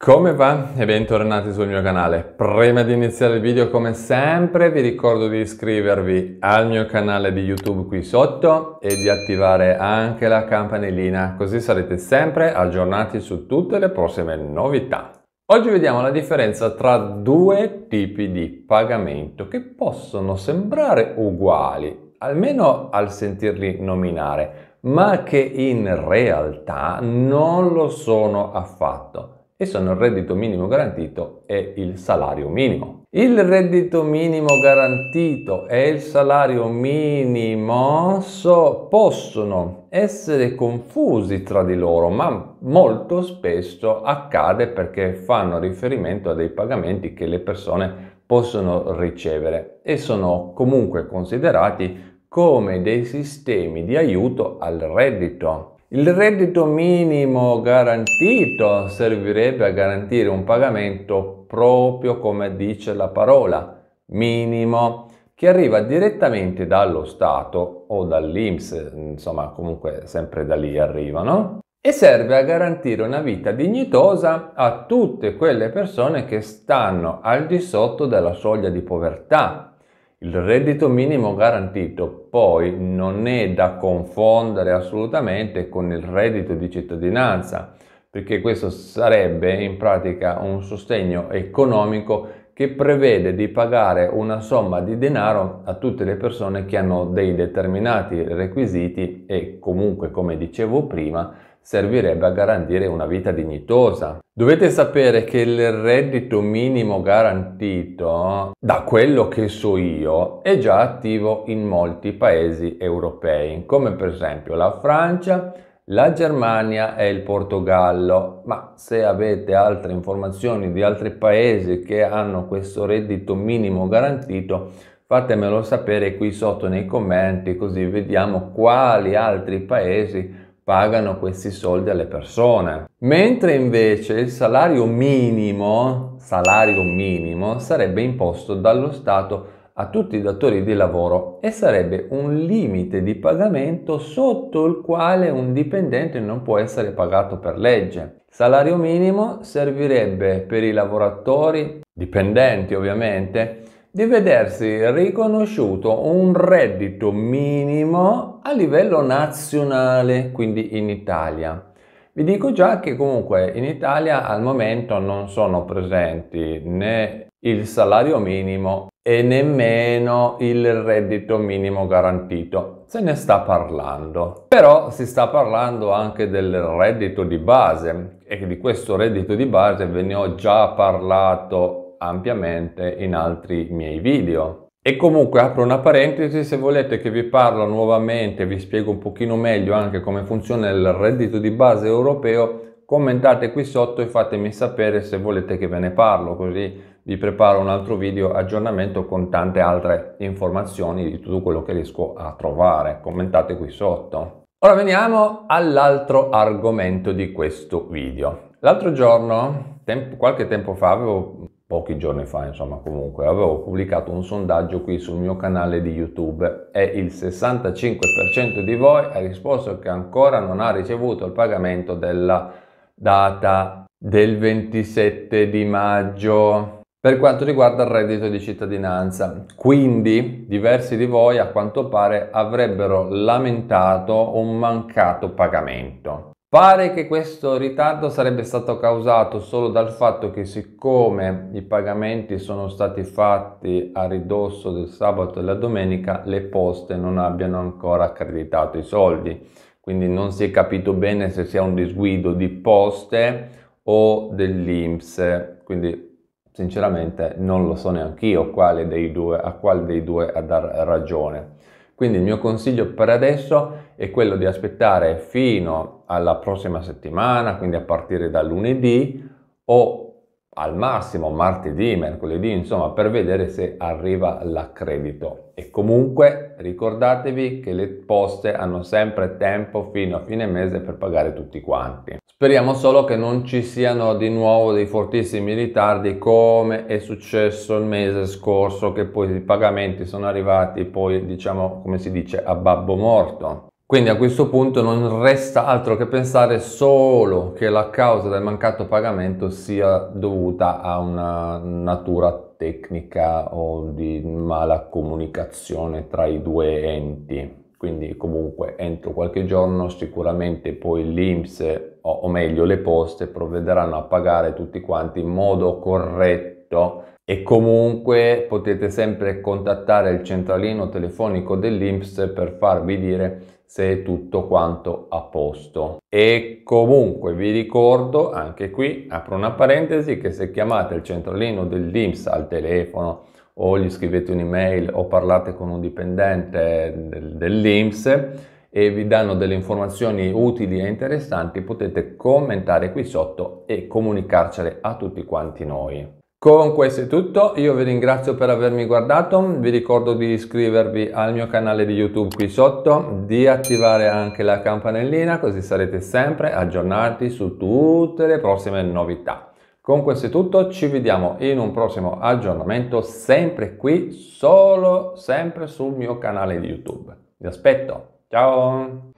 Come va? E bentornati sul mio canale. Prima di iniziare il video, come sempre, vi ricordo di iscrivervi al mio canale di YouTube qui sotto e di attivare anche la campanellina, così sarete sempre aggiornati su tutte le prossime novità. Oggi vediamo la differenza tra due tipi di pagamento che possono sembrare uguali, almeno al sentirli nominare, ma che in realtà non lo sono affatto e sono il reddito minimo garantito e il salario minimo. Il reddito minimo garantito e il salario minimo so, possono essere confusi tra di loro, ma molto spesso accade perché fanno riferimento a dei pagamenti che le persone possono ricevere e sono comunque considerati come dei sistemi di aiuto al reddito il reddito minimo garantito servirebbe a garantire un pagamento proprio come dice la parola, minimo, che arriva direttamente dallo Stato o dall'Inps, insomma comunque sempre da lì arrivano, e serve a garantire una vita dignitosa a tutte quelle persone che stanno al di sotto della soglia di povertà, il reddito minimo garantito poi non è da confondere assolutamente con il reddito di cittadinanza, perché questo sarebbe in pratica un sostegno economico che prevede di pagare una somma di denaro a tutte le persone che hanno dei determinati requisiti e comunque, come dicevo prima, servirebbe a garantire una vita dignitosa. Dovete sapere che il reddito minimo garantito, da quello che so io, è già attivo in molti paesi europei, come per esempio la Francia, la Germania e il Portogallo, ma se avete altre informazioni di altri paesi che hanno questo reddito minimo garantito, fatemelo sapere qui sotto nei commenti così vediamo quali altri paesi hanno pagano questi soldi alle persone. Mentre invece il salario minimo, salario minimo sarebbe imposto dallo Stato a tutti i datori di lavoro e sarebbe un limite di pagamento sotto il quale un dipendente non può essere pagato per legge. salario minimo servirebbe per i lavoratori dipendenti ovviamente di vedersi riconosciuto un reddito minimo a livello nazionale, quindi in Italia. Vi dico già che comunque in Italia al momento non sono presenti né il salario minimo e nemmeno il reddito minimo garantito. Se ne sta parlando. Però si sta parlando anche del reddito di base e di questo reddito di base ve ne ho già parlato ampiamente in altri miei video. E comunque apro una parentesi, se volete che vi parlo nuovamente, vi spiego un pochino meglio anche come funziona il reddito di base europeo, commentate qui sotto e fatemi sapere se volete che ve ne parlo, così vi preparo un altro video aggiornamento con tante altre informazioni di tutto quello che riesco a trovare. Commentate qui sotto. Ora veniamo all'altro argomento di questo video. L'altro giorno, tempo, qualche tempo fa, avevo pochi giorni fa, insomma, comunque, avevo pubblicato un sondaggio qui sul mio canale di YouTube e il 65% di voi ha risposto che ancora non ha ricevuto il pagamento della data del 27 di maggio per quanto riguarda il reddito di cittadinanza. Quindi diversi di voi a quanto pare avrebbero lamentato un mancato pagamento. Pare che questo ritardo sarebbe stato causato solo dal fatto che siccome i pagamenti sono stati fatti a ridosso del sabato e della domenica, le poste non abbiano ancora accreditato i soldi. Quindi non si è capito bene se sia un disguido di poste o dell'Inps. Quindi sinceramente non lo so neanche io quale dei due, a quale dei due a dar ragione. Quindi il mio consiglio per adesso è quello di aspettare fino a alla prossima settimana, quindi a partire da lunedì o al massimo martedì, mercoledì, insomma, per vedere se arriva l'accredito. E comunque ricordatevi che le poste hanno sempre tempo fino a fine mese per pagare tutti quanti. Speriamo solo che non ci siano di nuovo dei fortissimi ritardi come è successo il mese scorso che poi i pagamenti sono arrivati poi diciamo come si dice a babbo morto quindi a questo punto non resta altro che pensare solo che la causa del mancato pagamento sia dovuta a una natura tecnica o di mala comunicazione tra i due enti. Quindi comunque entro qualche giorno sicuramente poi l'Inps o, o meglio le poste provvederanno a pagare tutti quanti in modo corretto e comunque potete sempre contattare il centralino telefonico dell'Inps per farvi dire se è tutto quanto a posto. E comunque vi ricordo, anche qui apro una parentesi, che se chiamate il centralino dell'Inps al telefono o gli scrivete un'email o parlate con un dipendente del, dell'Inps e vi danno delle informazioni utili e interessanti, potete commentare qui sotto e comunicarcele a tutti quanti noi. Con questo è tutto, io vi ringrazio per avermi guardato, vi ricordo di iscrivervi al mio canale di YouTube qui sotto, di attivare anche la campanellina così sarete sempre aggiornati su tutte le prossime novità. Con questo è tutto, ci vediamo in un prossimo aggiornamento sempre qui, solo sempre sul mio canale di YouTube. Vi aspetto, ciao!